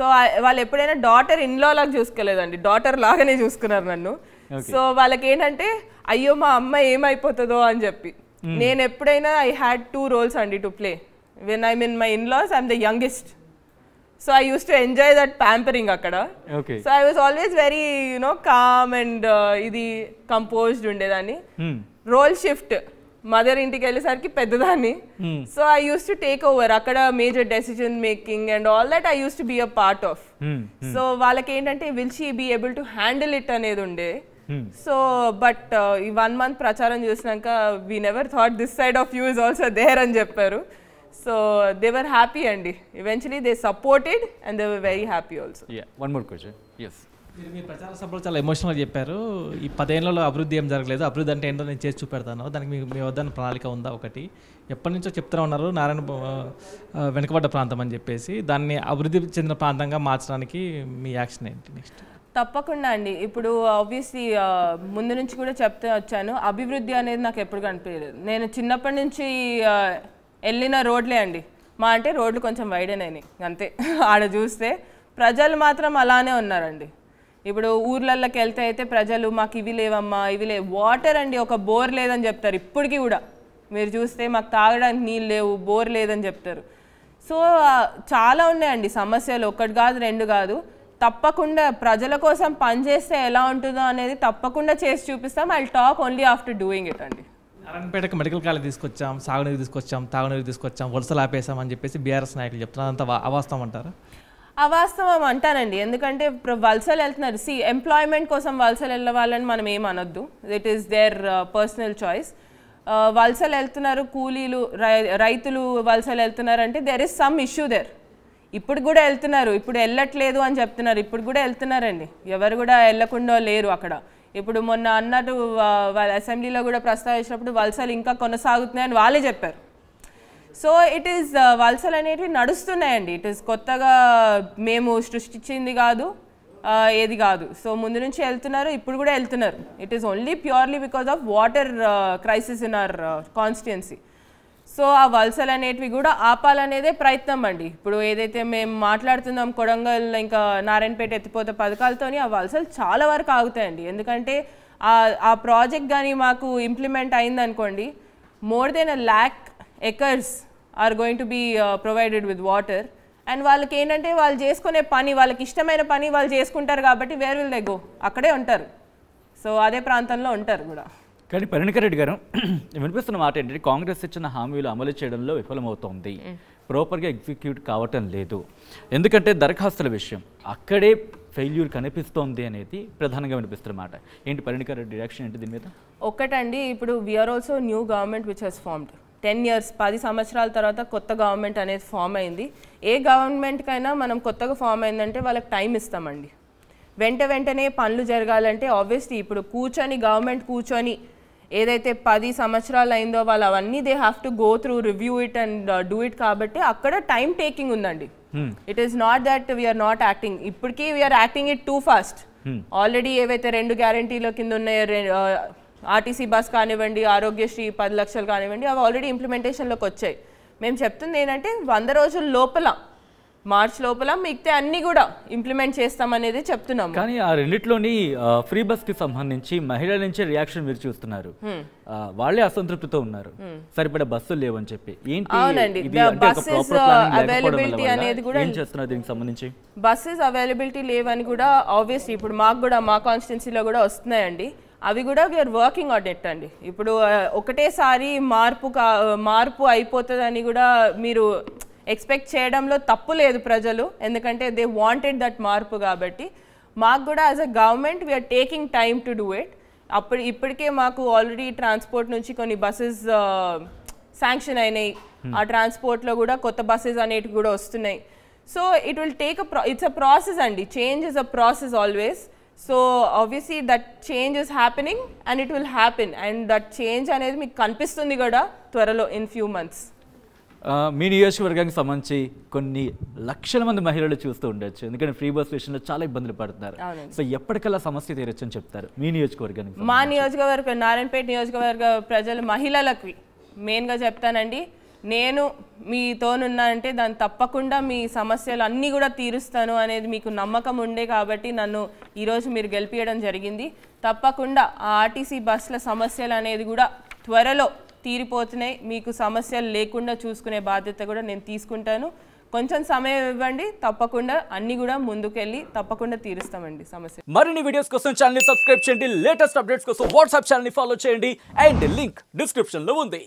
So వాళ్ళు ఎప్పుడైనా daughter ఇన్లో లాగా చూసుకోలేదండి డాటర్ లాగానే చూసుకున్నారు నన్ను సో వాళ్ళకి ఏంటంటే అయ్యో మా అమ్మ ఏమైపోతుందో అని చెప్పి hmm. నేను ఎప్పుడైనా ఐ హ్యాడ్ టూ రోల్స్ అండి to play when I mean my in laws I'm the youngest so I used to enjoy that pampering అక్కడ so I was always very you know calm and ఇది composed ఉండేదాన్ని role hmm. Shift mother ఇంటికి వెళ్ళేసరికి పెద్దదాన్ని so I used to take over అక్కడ major decision making and all that I used to be a part of so వాళ్ళకి ఏంటంటే will she be able to handle it అనేది ఉండే so hmm. But uh, ఈ one month ప్రచారం చూసినాక we never thought this side of you is also there అని చెప్పారు so they were happy అండి eventually they supported and they were very happy also one more question yes మీ ప్రచార సభలో చాలా ఎమోషనల్ చెప్పారు ఈ పదేళ్ళలో అభివృద్ధి ఏం జరగలేదు అభివృద్ధి అంటే ఏంటో నేను చేసి చూపెడతాను దానికి మీకు మీ వద్ద ప్రణాళిక ఉందా ఒకటి ఎప్పటి నుంచో చెప్తూనే ఉన్నారు నారాయణ వెనుకబడ్డ ప్రాంతం అని చెప్పేసి దాన్ని అభివృద్ధి చెందిన ప్రాంతంగా మార్చడానికి మీ యాక్షన్ ఏంటి నెక్స్ట్ తప్పకుండా అండి ఇప్పుడు ఆబ్వియస్లీ ముందు నుంచి కూడా చెప్తే వచ్చాను అభివృద్ధి అనేది నాకు ఎప్పుడు కనిపించలేదు నేను చిన్నప్పటి నుంచి వెళ్ళిన రోడ్లే అండి మా అంటే రోడ్లు కొంచెం వైడన్ అయినాయి అంతే ఆడ చూస్తే ప్రజలు మాత్రం అలానే ఉన్నారండి ఇప్పుడు ఊర్లలోకి వెళ్తే అయితే ప్రజలు మాకు ఇవి లేవమ్మా ఇవి లేవు వాటర్ అండి ఒక బోర్ లేదని చెప్తారు ఇప్పటికీ కూడా మీరు చూస్తే మాకు తాగడానికి నీళ్ళు లేవు బోర్ లేదని చెప్తారు సో చాలా ఉన్నాయండి సమస్యలు ఒకటి కాదు రెండు కాదు తప్పకుండా ప్రజల కోసం పనిచేస్తే ఎలా ఉంటుందో అనేది తప్పకుండా చేసి చూపిస్తాం I talk only after doing it అండి నారాయణపేటకు మెడికల్ కాలేజ్ తీసుకొచ్చాం సాగునీరు తీసుకొచ్చాం తాగునీరు తీసుకొచ్చాం వలసలు ఆపేసాం అని చెప్పేసి బీఆర్ఎస్ నాయకులు చెప్తున్నారు అంత అవాస్తవం అంటారా అవాస్తవం అంటానండి ఎందుకంటే వలసలు వెళ్తున్నారు సి ఎంప్లాయ్మెంట్ కోసం వలసలు వెళ్ళే వాళ్ళని మనం అనొద్దు it is their personal choice వలసలు వెళ్తున్నారు కూలీలు రైతులు వలసలు వెళ్తున్నారు అంటే there is some issue there ఇప్పుడు కూడా వెళ్తున్నారు ఇప్పుడు వెళ్ళట్లేదు అని చెప్తున్నారు ఇప్పుడు కూడా వెళ్తున్నారండి ఎవరు కూడా వెళ్ళకుండా లేరు అక్కడ ఇప్పుడు మొన్న అన్నట్టు uh, వాళ్ళ అసెంబ్లీలో కూడా ప్రస్తావించినప్పుడు వలసలు ఇంకా కొనసాగుతున్నాయని వాళ్ళే చెప్పారు సో ఇట్ ఈస్ uh, వలసలు అనేటివి నడుస్తున్నాయండి ఇట్ ఈస్ కొత్తగా మేము సృష్టించింది కాదు ఏది కాదు సో ముందు నుంచి వెళ్తున్నారు ఇప్పుడు కూడా వెళ్తున్నారు it is only purely because of water crisis in our constituency so ఆ వలసలు అనేటివి కూడా ఆపాలనేదే ప్రయత్నం అండి ఇప్పుడు ఏదైతే మేము మాట్లాడుతున్నాం కొడంగల్ ఇంకా నారాయణపేట ఎత్తిపోతే పథకాలతోని ఆ వలసలు చాలా వరకు ఆగుతాయండి ఎందుకంటే ఆ ప్రాజెక్ట్ కానీ మాకు ఇంప్లిమెంట్ అయిందనుకోండి more than a lakh acres are going to be provided with water and వాళ్ళకి ఏంటంటే వాళ్ళు చేసుకునే పని వాళ్ళకి ఇష్టమైన పని వాళ్ళు చేసుకుంటారు కాబట్టి వేర్ విల్ దే అక్కడే ఉంటారు సో అదే ప్రాంతంలో ఉంటారు కూడా కానీ పరిణకర్ రెడ్డి గారు వినిపిస్తున్న మాట ఏంటంటే కాంగ్రెస్ ఇచ్చిన హామీలు అమలు చేయడంలో విఫలమవుతోంది ప్రాపర్గా ఎగ్జిక్యూట్ కావటం లేదు ఎందుకంటే దరఖాస్తుల విషయం అక్కడే ఫెయిల్యూర్ కనిపిస్తోంది అనేది ప్రధానంగా వినిపిస్తున్నమాట ఏంటి పరిణకర్ రెడ్డి రియాక్షన్ ఏంటి దీని మీద ఒకటండి ఇప్పుడు we are also new government which has formed ten years పది సంవత్సరాల తర్వాత కొత్త గవర్నమెంట్ అనేది ఫామ్ అయింది ఏ గవర్నమెంట్కైనా మనం కొత్తగా ఫామ్ అయిందంటే వాళ్ళకి టైం ఇస్తామండి వెంట వెంటనే పనులు జరగాలంటే ఆబ్వియస్లీ ఇప్పుడు కూర్చొని గవర్నమెంట్ కూర్చొని ఏదైతే పది సంవత్సరాలు అయిందో వాళ్ళు అవన్నీ they have to go through review it and do it కాబట్టి అక్కడ టైం టేకింగ్ ఉందండి it is not that we are not acting ఇప్పటికీ we are acting it too fast already ఏవైతే రెండు గ్యారంటీల కింద ఉన్నాయో ఆర్టీసీ బస్ కానివ్వండి ఆరోగ్యశ్రీ పది లక్షలు కానివ్వండి అవి ఆల్రెడీ ఇంప్లిమెంటేషన్లోకి వచ్చాయి మేము చెప్తుంది ఏంటంటే వంద రోజుల లోపల మార్చ్ లోపల మిగతా అన్ని కూడా ఇంప్లిమెంట్ చేస్తామనేది చెప్తున్నాం కానీ ఆ రెండిట్లోని ఫ్రీ బస్ కి సంబంధించి మహిళల నుంచి రియాక్షన్ మీరు చూస్తున్నారు వాళ్ళే అసంతృప్తితో ఉన్నారు సరిపడ బస్సులు లేవని చెప్పి ఏంటి అవైలబిలిటీ అనేది కూడా దీనికి సంబంధించి బస్సెస్ అవైలబిలిటీ లేవని కూడా ఆబ్వియస్లీ ఇప్పుడు మాకు కూడా మా కాన్స్టిట్యున్సీలో కూడా వస్తున్నాయండి అవి కూడా వీఆర్ వర్కింగ్ ఆన్ ఇట్ అండి ఇప్పుడు ఒకటేసారి మార్పు కా మార్పు అయిపోతుందని కూడా మీరు ఎక్స్పెక్ట్ చేయడంలో తప్పు లేదు ప్రజలు ఎందుకంటే దే వాంటెడ్ దట్ మార్పు కాబట్టి మాకు కూడా as a government we are taking time to do it అప్పుడు ఇప్పటికే మాకు ఆల్రెడీ ట్రాన్స్పోర్ట్ నుంచి కొన్ని బస్సెస్ శాంక్షన్ అయినాయి hmm. ఆ ట్రాన్స్పోర్ట్లో కూడా కొత్త బస్సెస్ అనేటివి కూడా వస్తున్నాయి so it will take a it's a process అండి change is a process always so obviously that change is happening and it will happen and that change అనేది మీకు కనిపిస్తుంది కూడా త్వరలో ఇన్ ఫ్యూ మంత్స్ మీ నియోజకవర్గానికి సంబంధించి కొన్ని లక్షల మంది మహిళలు చూస్తూ ఉండొచ్చు ఎందుకంటే ఫ్రీ బస్ విషయంలో చాలా ఇబ్బందులు పడుతున్నారు సో ఎప్పటికల్లా సమస్య తీరొచ్చు అని చెప్తారు మీ నియోజకవర్గానికి మా నియోజకవర్గం నారాయణపేట నియోజకవర్గ ప్రజలు మహిళలకి మెయిన్గా చెప్తానండి నేను మీతోనున్నా అంటే దాన్ని తప్పకుండా మీ సమస్యలు అన్నీ కూడా తీరుస్తాను అనేది మీకు నమ్మకం ఉండే కాబట్టి నన్ను ఈరోజు మీరు గెలిపించడం జరిగింది తప్పకుండా ఆ ఆర్టీసీ బస్సుల సమస్యలు అనేది కూడా త్వరలో తీరిపోతున్నాయి మీకు సమస్యలు లేకుండా చూసుకునే బాధ్యత కూడా నేను తీసుకుంటాను కొంచెం సమయం ఇవ్వండి తప్పకుండా అన్ని కూడా ముందుకెళ్ళి తప్పకుండా తీరుస్తామండి సమస్య మరిన్ని వీడియోస్ కోసం ఛానల్ సబ్స్క్రైబ్ చేయండి లేటెస్ట్ అప్డేట్స్ కోసం వాట్సాప్ ఛానల్ ఫాలో చేయండి అండ్ లింక్ డిస్క్రిప్షన్లో ఉంది